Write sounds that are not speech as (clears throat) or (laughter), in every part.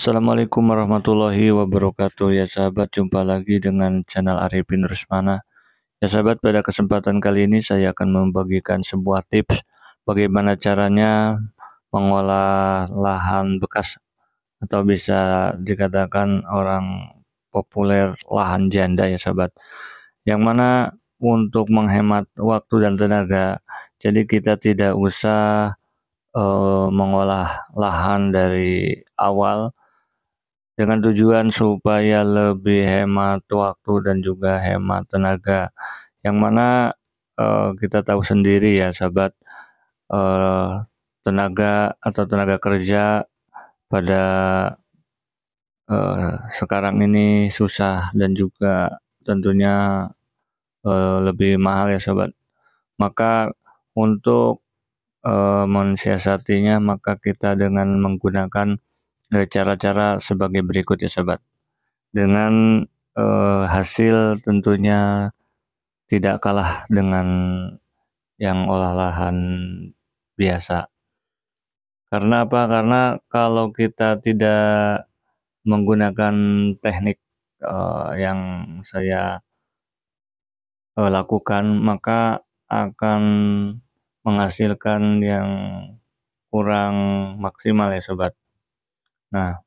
Assalamualaikum warahmatullahi wabarakatuh Ya sahabat jumpa lagi dengan channel Arifin Rusmana Ya sahabat pada kesempatan kali ini saya akan membagikan sebuah tips Bagaimana caranya mengolah lahan bekas Atau bisa dikatakan orang populer lahan janda ya sahabat Yang mana untuk menghemat waktu dan tenaga jadi kita tidak usah uh, mengolah lahan dari awal dengan tujuan supaya lebih hemat waktu dan juga hemat tenaga. Yang mana uh, kita tahu sendiri ya sahabat uh, tenaga atau tenaga kerja pada uh, sekarang ini susah dan juga tentunya uh, lebih mahal ya sahabat. Maka untuk uh, mensiasatinya maka kita dengan menggunakan dari eh, cara-cara sebagai berikut ya sobat. Dengan e, hasil tentunya tidak kalah dengan yang olah lahan biasa. Karena apa? Karena kalau kita tidak menggunakan teknik uh, yang saya uh, lakukan, maka akan menghasilkan yang kurang maksimal ya sobat. Nah,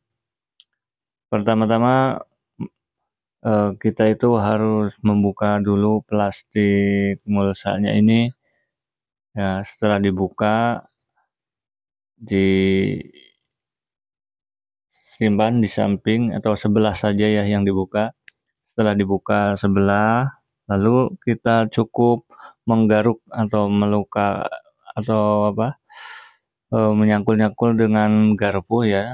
pertama-tama eh, kita itu harus membuka dulu plastik mulsanya ini. Ya, setelah dibuka di simpan di samping atau sebelah saja ya yang dibuka. Setelah dibuka sebelah, lalu kita cukup menggaruk atau meluka atau apa? E, menyangkul-nyangkul dengan garpu ya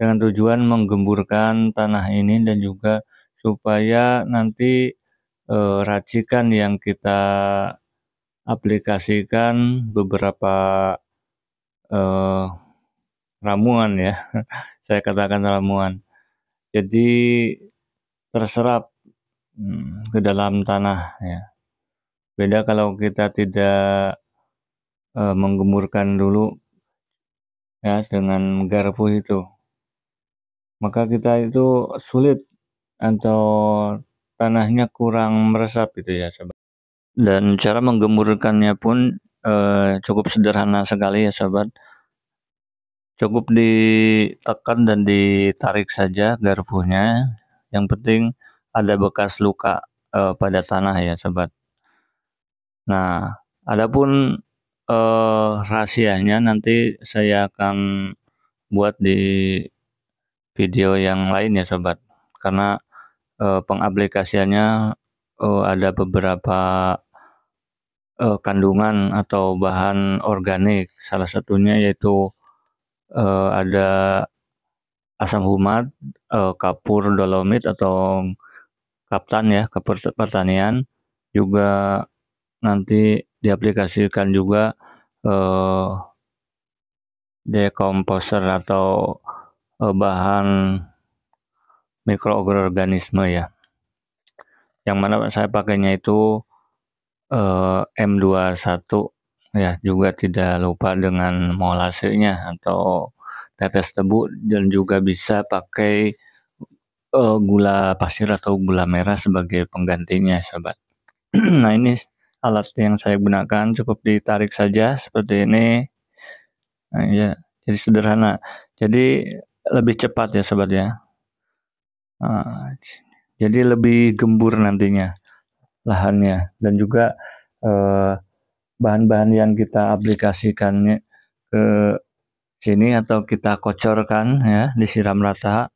dengan tujuan menggemburkan tanah ini dan juga supaya nanti e, racikan yang kita aplikasikan beberapa e, ramuan ya (laughs) saya katakan ramuan jadi terserap hmm, ke dalam tanah ya beda kalau kita tidak e, menggemburkan dulu ya dengan garpu itu maka kita itu sulit atau tanahnya kurang meresap gitu ya sobat. Dan cara menggemburkannya pun eh, cukup sederhana sekali ya sobat. Cukup ditekan dan ditarik saja garpunya. Yang penting ada bekas luka eh, pada tanah ya sobat. Nah, adapun eh, rahasianya nanti saya akan buat di video yang lain ya Sobat, karena, e, pengaplikasiannya, e, ada beberapa, e, kandungan atau bahan organik, salah satunya yaitu, e, ada asam humat, e, kapur dolomit atau kaptan ya, kapur pertanian, juga nanti diaplikasikan juga, e, dekomposer atau Eh, bahan mikroorganisme ya. Yang mana saya pakainya itu eh, M21 ya juga tidak lupa dengan molasenya atau tetes tebu dan juga bisa pakai eh, gula pasir atau gula merah sebagai penggantinya sobat. (clears throat) nah ini alat yang saya gunakan cukup ditarik saja seperti ini. Nah, ya, jadi sederhana. Jadi lebih cepat ya sobat ya. Ah, jadi lebih gembur nantinya lahannya dan juga eh, bahan-bahan yang kita aplikasikannya ke sini atau kita kocorkan ya disiram rata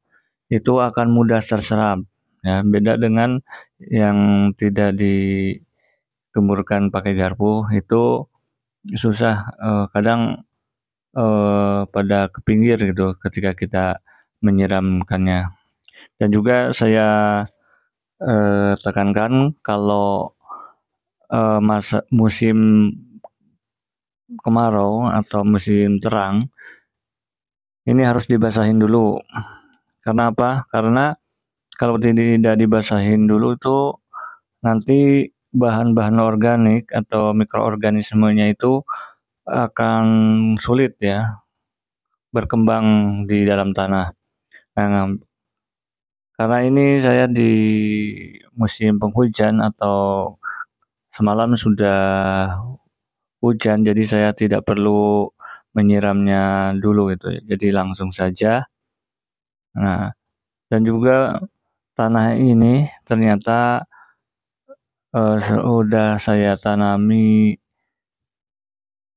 itu akan mudah terserap ya beda dengan yang tidak digemburkan pakai garpu itu susah eh, kadang uh, pada ke pinggir gitu ketika kita menyiramkannya. Dan juga saya, uh, tekankan kalau, uh, eh, masa musim kemarau atau musim terang ini harus dibasahin dulu. Karena apa? Karena kalau tidak dibasahin dulu itu nanti bahan-bahan organik atau mikroorganismenya itu akan sulit ya berkembang di dalam tanah. Nah, karena ini saya di musim penghujan atau semalam sudah hujan jadi saya tidak perlu menyiramnya dulu gitu. Jadi langsung saja. Nah, dan juga tanah ini ternyata eh, sudah saya tanami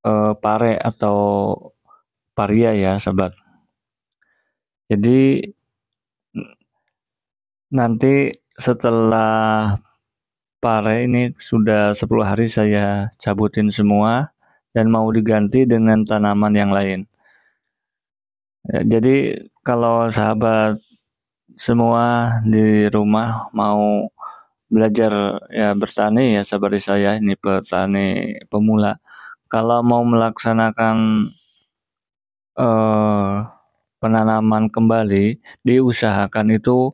uh, pare atau paria ya sahabat. Jadi nanti setelah pare ini sudah 10 hari saya cabutin semua dan mau diganti dengan tanaman yang lain. Ya, jadi kalau sahabat semua di rumah mau belajar ya bertani ya seperti saya ini petani pemula kalau mau melaksanakan eh, penanaman kembali diusahakan itu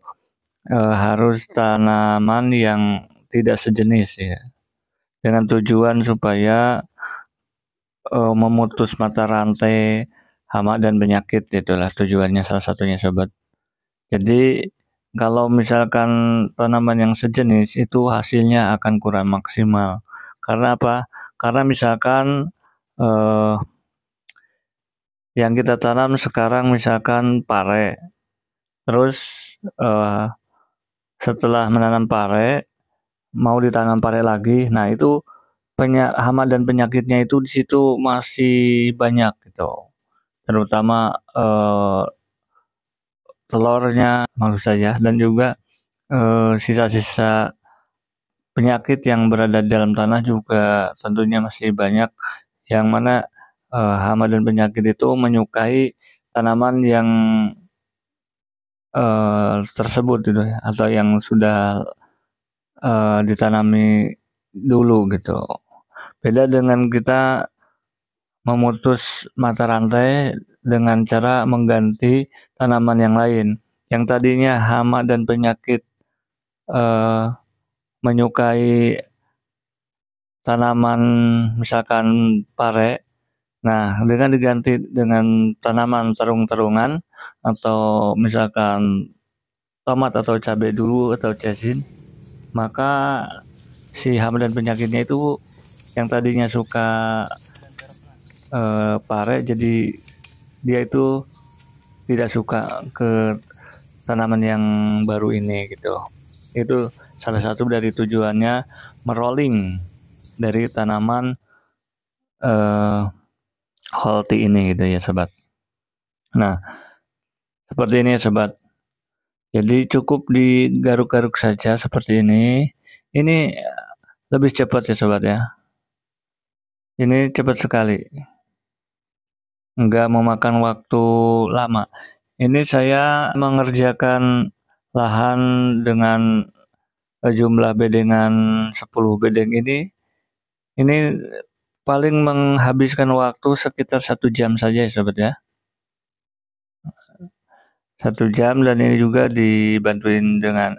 eh, harus tanaman yang tidak sejenis ya dengan tujuan supaya eh, memutus mata rantai hama dan penyakit itulah tujuannya salah satunya sobat jadi kalau misalkan tanaman yang sejenis itu hasilnya akan kurang maksimal karena apa karena misalkan eh, yang kita tanam sekarang misalkan pare. Terus eh, setelah menanam pare mau ditanam pare lagi. Nah, itu penyak, hama dan penyakitnya itu di situ masih banyak gitu. Terutama eh, telurnya maksud saya dan juga eh, sisa-sisa penyakit yang berada di dalam tanah juga tentunya masih banyak yang mana uh, hama dan penyakit itu menyukai tanaman yang uh, tersebut gitu ya, atau yang sudah uh, ditanami dulu gitu. Beda dengan kita memutus mata rantai dengan cara mengganti tanaman yang lain. Yang tadinya hama dan penyakit uh, menyukai tanaman misalkan pare. Nah, dengan diganti dengan tanaman terung-terungan atau misalkan tomat atau cabai dulu atau cesin, maka si hama dan penyakitnya itu yang tadinya suka eh, pare jadi dia itu tidak suka ke tanaman yang baru ini gitu. Itu salah satu dari tujuannya merolling dari tanaman uh, holti ini gitu ya sobat. Nah, seperti ini ya sobat. Jadi cukup digaruk-garuk saja seperti ini. Ini lebih cepat ya sobat ya. Ini cepat sekali. Enggak memakan waktu lama. Ini saya mengerjakan lahan dengan jumlah bedengan 10 bedeng ini ini paling menghabiskan waktu sekitar satu jam saja ya sobat ya satu jam dan ini juga dibantuin dengan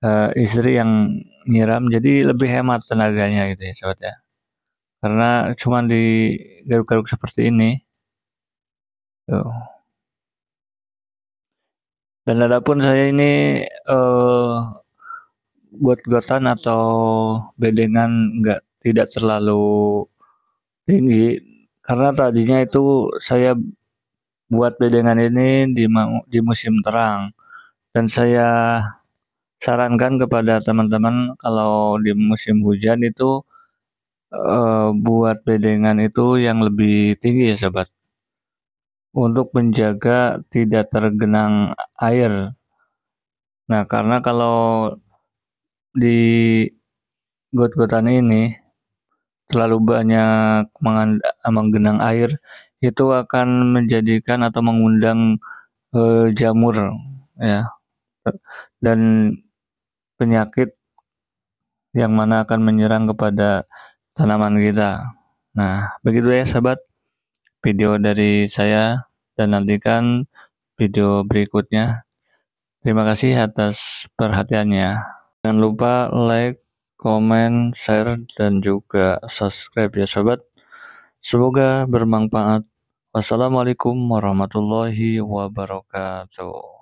uh, istri yang nyiram jadi lebih hemat tenaganya gitu ya sobat ya karena cuman di garuk-garuk seperti ini tuh dan adapun saya ini uh, buat gotan atau bedengan nggak tidak terlalu tinggi karena tadinya itu saya buat bedengan ini di di musim terang dan saya sarankan kepada teman-teman kalau di musim hujan itu e, buat bedengan itu yang lebih tinggi ya sobat untuk menjaga tidak tergenang air nah karena kalau di got-gotan ini terlalu banyak menggenang air itu akan menjadikan atau mengundang e, jamur ya dan penyakit yang mana akan menyerang kepada tanaman kita. Nah, begitu ya sahabat video dari saya dan nantikan video berikutnya. Terima kasih atas perhatiannya. Jangan lupa like, komen, share, dan juga subscribe ya sobat. Semoga bermanfaat. Wassalamualaikum warahmatullahi wabarakatuh.